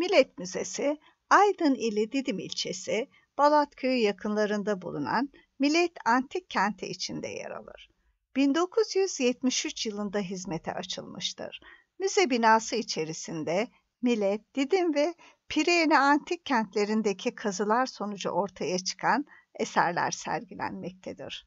Millet Müzesi, Aydın ili Didim ilçesi, Balat köyü yakınlarında bulunan Millet Antik Kenti içinde yer alır. 1973 yılında hizmete açılmıştır. Müze binası içerisinde Millet, Didim ve Pirene antik kentlerindeki kazılar sonucu ortaya çıkan eserler sergilenmektedir.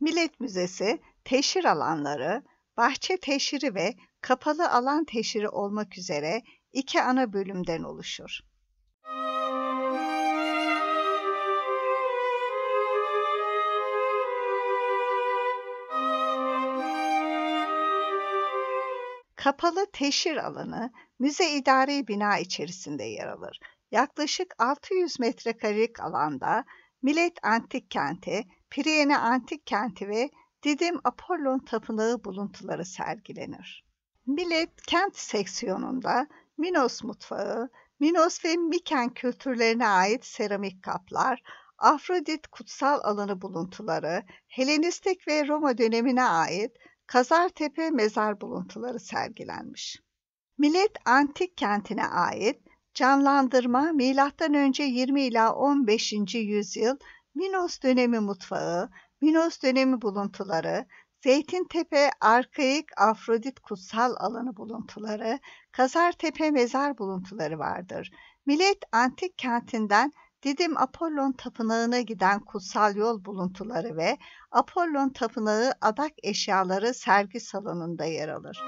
Millet Müzesi, teşhir alanları, bahçe teşhiri ve kapalı alan teşhiri olmak üzere iki ana bölümden oluşur. Kapalı teşhir alanı müze idari bina içerisinde yer alır. Yaklaşık 600 metrekarelik alanda Millet Antik Kenti, Pirene Antik Kenti ve Didim Apollon Tapınağı buluntuları sergilenir. Millet Kent seksiyonunda Minos mutfağı, Minos ve Miken kültürlerine ait seramik kaplar, Afrodit kutsal alanı buluntuları, Helenistik ve Roma dönemine ait Kazartepe mezar buluntuları sergilenmiş. Millet antik kentine ait canlandırma M.Ö. 20 ila 15. yüzyıl Minos dönemi mutfağı, Minos dönemi buluntuları, Zeytin Tepe, arkaik Afrodit kutsal alanı buluntuları, Kazar Tepe mezar buluntuları vardır. Millet antik kentinden Didim Apollon Tapınağı'na giden kutsal yol buluntuları ve Apollon Tapınağı adak eşyaları sergi salonunda yer alır.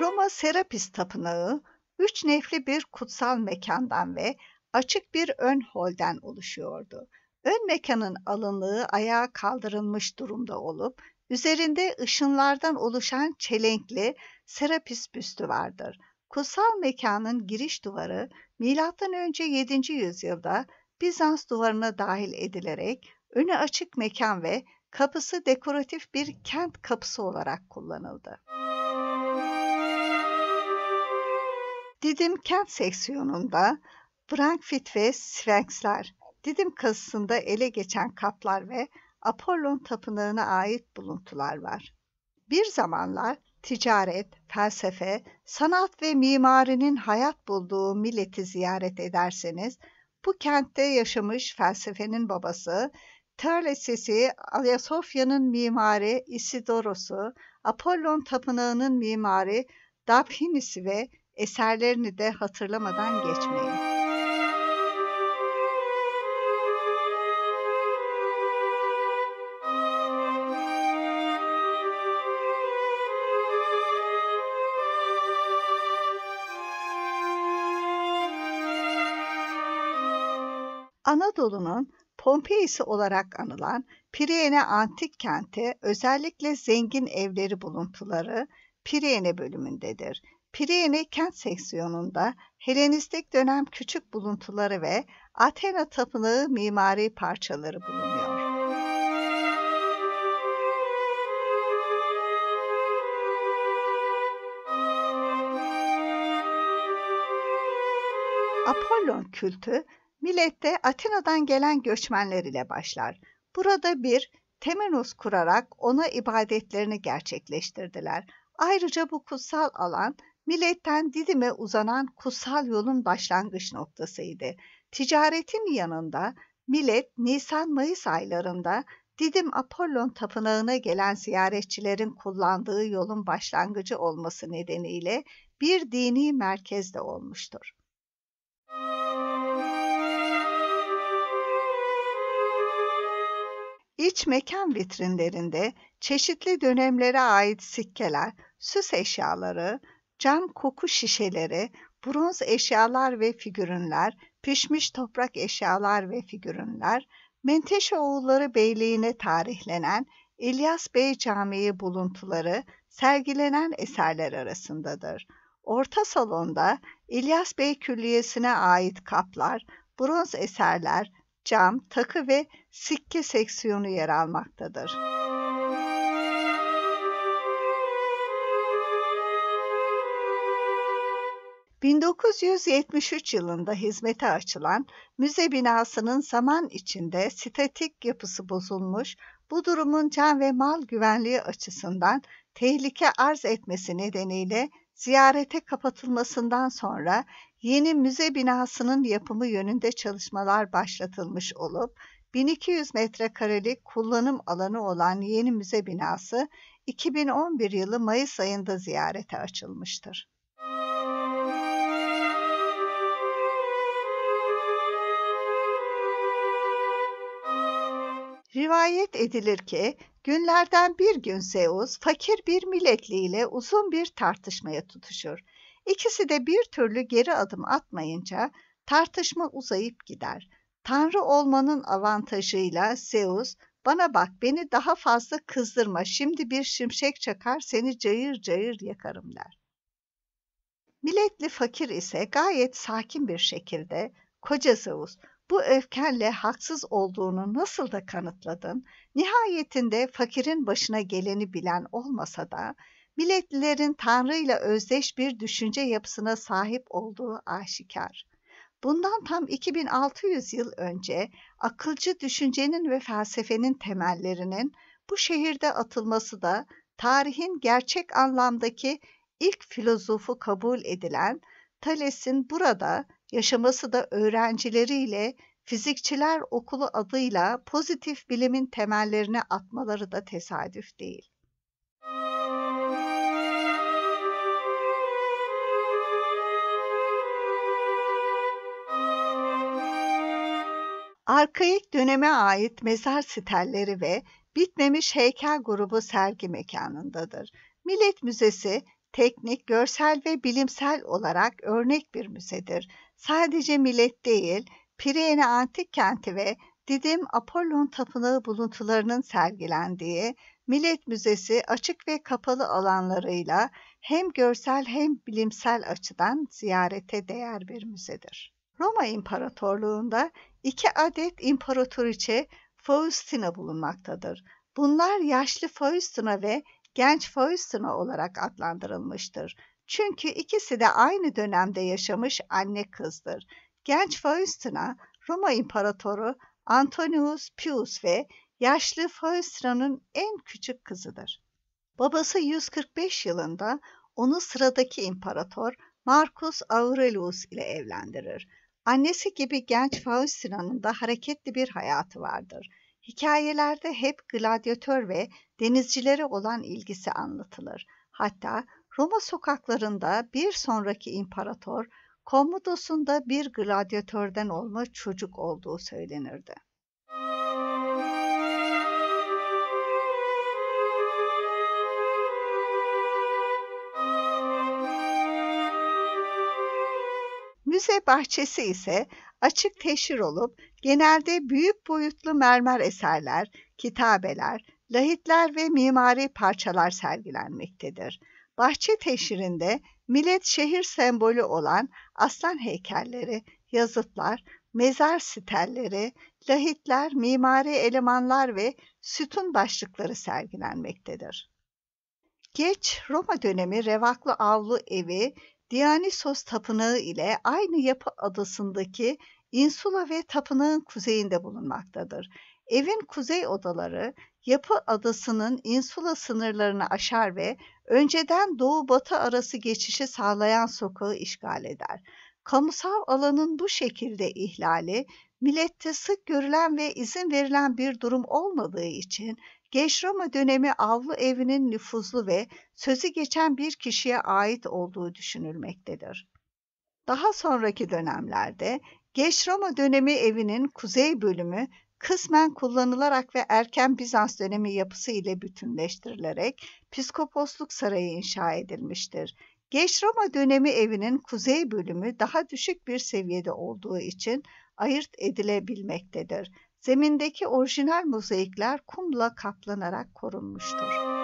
Roma Serapis Tapınağı, üç nefli bir kutsal mekandan ve açık bir ön holden oluşuyordu. Ön mekanın alınlığı ayağa kaldırılmış durumda olup üzerinde ışınlardan oluşan çelenkli serapis büstü vardır. Kutsal mekanın giriş duvarı M.Ö. 7. yüzyılda Bizans duvarına dahil edilerek önü açık mekan ve kapısı dekoratif bir kent kapısı olarak kullanıldı. Didim kent seksiyonunda Frankfurt ve Sphinxler Didim kazısında ele geçen kaplar ve Apollon tapınağına ait buluntular var. Bir zamanlar ticaret, felsefe, sanat ve mimarinin hayat bulduğu milleti ziyaret ederseniz, bu kentte yaşamış felsefenin babası, Terlesesi, Ayasofya'nın mimarı Isidoros'u, Apollon Tapınağı'nın mimarı Dabhinis'i ve eserlerini de hatırlamadan geçmeyin. Anadolu'nun Pompeyisi olarak anılan Pirene antik kenti özellikle zengin evleri buluntuları Pirene bölümündedir. Pirene kent seksiyonunda Helenistik dönem küçük buluntuları ve Athena tapınağı mimari parçaları bulunuyor. Apollon kültü Milette Atina'dan gelen göçmenler ile başlar. Burada bir temenos kurarak ona ibadetlerini gerçekleştirdiler. Ayrıca bu kutsal alan Miletten Didim'e uzanan kutsal yolun başlangıç noktasıydı. Ticaretin yanında Milet Nisan-Mayıs aylarında Didim Apollon Tapınağı'na gelen ziyaretçilerin kullandığı yolun başlangıcı olması nedeniyle bir dini merkez de olmuştur. Müzik İç mekan vitrinlerinde çeşitli dönemlere ait sikkeler, süs eşyaları, cam koku şişeleri, bronz eşyalar ve figürünler, pişmiş toprak eşyalar ve figürünler, Menteşeoğulları Beyliği'ne tarihlenen İlyas Bey Camii buluntuları sergilenen eserler arasındadır. Orta salonda İlyas Bey Külliyesi'ne ait kaplar, bronz eserler, cam, takı ve sikke seksiyonu yer almaktadır. ...1973 yılında hizmete açılan müze binasının zaman içinde statik yapısı bozulmuş, bu durumun can ve mal güvenliği açısından tehlike arz etmesi nedeniyle ziyarete kapatılmasından sonra yeni müze binasının yapımı yönünde çalışmalar başlatılmış olup 1200 metrekarelik kullanım alanı olan yeni müze binası 2011 yılı Mayıs ayında ziyarete açılmıştır. Rivayet edilir ki Günlerden bir gün Zeus fakir bir milletliyle uzun bir tartışmaya tutuşur. İkisi de bir türlü geri adım atmayınca tartışma uzayıp gider. Tanrı olmanın avantajıyla Zeus bana bak beni daha fazla kızdırma şimdi bir şimşek çakar seni cayır cayır yakarım der. Milletli fakir ise gayet sakin bir şekilde koca Zeus bu öfkenle haksız olduğunu nasıl da kanıtladın, nihayetinde fakirin başına geleni bilen olmasa da milletlilerin Tanrı'yla özdeş bir düşünce yapısına sahip olduğu aşikar. Bundan tam 2600 yıl önce akılcı düşüncenin ve felsefenin temellerinin bu şehirde atılması da tarihin gerçek anlamdaki ilk filozofu kabul edilen Thales'in burada yaşaması da öğrencileriyle Fizikçiler Okulu adıyla pozitif bilimin temellerini atmaları da tesadüf değil. Arkaik döneme ait mezar sitelleri ve bitmemiş heykel grubu sergi mekanındadır. Millet Müzesi teknik, görsel ve bilimsel olarak örnek bir müzedir. Sadece millet değil, Pirene Antik Kenti ve Didim Apollon Tapınağı buluntularının sergilendiği Millet Müzesi açık ve kapalı alanlarıyla hem görsel hem bilimsel açıdan ziyarete değer bir müzedir. Roma İmparatorluğu'nda iki adet imparatoriçe Faustina bulunmaktadır. Bunlar yaşlı Faustina ve genç Faustina olarak adlandırılmıştır. Çünkü ikisi de aynı dönemde yaşamış anne kızdır. Genç Faustina, Roma İmparatoru Antonius Pius ve yaşlı Faustina'nın en küçük kızıdır. Babası 145 yılında onu sıradaki imparator Marcus Aurelius ile evlendirir. Annesi gibi genç Faustina'nın da hareketli bir hayatı vardır. Hikayelerde hep gladyatör ve denizcilere olan ilgisi anlatılır. Hatta Roma sokaklarında bir sonraki imparator Commodus'un da bir gladyatörden olma çocuk olduğu söylenirdi. Müze bahçesi ise açık teşhir olup Genelde büyük boyutlu mermer eserler, kitabeler, lahitler ve mimari parçalar sergilenmektedir. Bahçe teşhirinde millet şehir sembolü olan aslan heykelleri, yazıtlar, mezar sitelleri, lahitler, mimari elemanlar ve sütun başlıkları sergilenmektedir. Geç Roma dönemi revaklı avlu evi Dionysos Tapınağı ile aynı yapı adasındaki insula ve tapınağın kuzeyinde bulunmaktadır. Evin kuzey odaları yapı adasının insula sınırlarını aşar ve önceden doğu-batı arası geçişi sağlayan sokağı işgal eder. Kamusal alanın bu şekilde ihlali millette sık görülen ve izin verilen bir durum olmadığı için Geç Roma dönemi avlu evinin nüfuzlu ve sözü geçen bir kişiye ait olduğu düşünülmektedir. Daha sonraki dönemlerde Geç Roma dönemi evinin kuzey bölümü kısmen kullanılarak ve erken Bizans dönemi yapısı ile bütünleştirilerek Piskoposluk Sarayı inşa edilmiştir. Geç Roma dönemi evinin kuzey bölümü daha düşük bir seviyede olduğu için ayırt edilebilmektedir. Zemindeki orijinal mozaikler kumla kaplanarak korunmuştur.